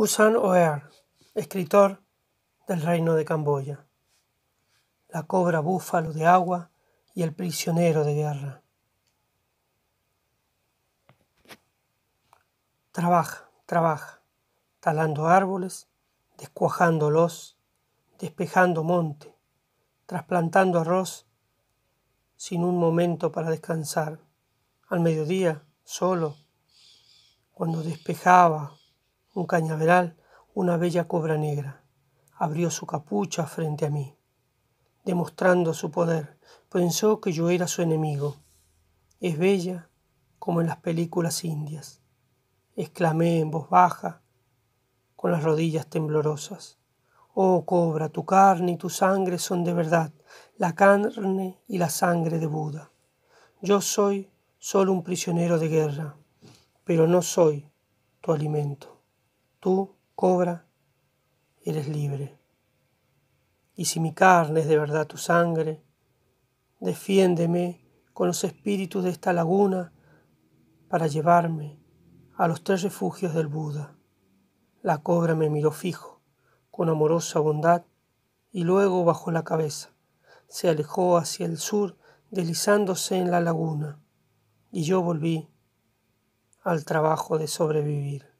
Usan Oer, escritor del reino de Camboya. La cobra búfalo de agua y el prisionero de guerra. Trabaja, trabaja, talando árboles, descuajándolos, despejando monte, trasplantando arroz, sin un momento para descansar. Al mediodía, solo, cuando despejaba un cañaveral, una bella cobra negra. Abrió su capucha frente a mí. Demostrando su poder, pensó que yo era su enemigo. Es bella como en las películas indias. Exclamé en voz baja, con las rodillas temblorosas. Oh cobra, tu carne y tu sangre son de verdad, la carne y la sangre de Buda. Yo soy solo un prisionero de guerra, pero no soy tu alimento tú, cobra, eres libre. Y si mi carne es de verdad tu sangre, defiéndeme con los espíritus de esta laguna para llevarme a los tres refugios del Buda. La cobra me miró fijo, con amorosa bondad, y luego bajó la cabeza. Se alejó hacia el sur, deslizándose en la laguna, y yo volví al trabajo de sobrevivir.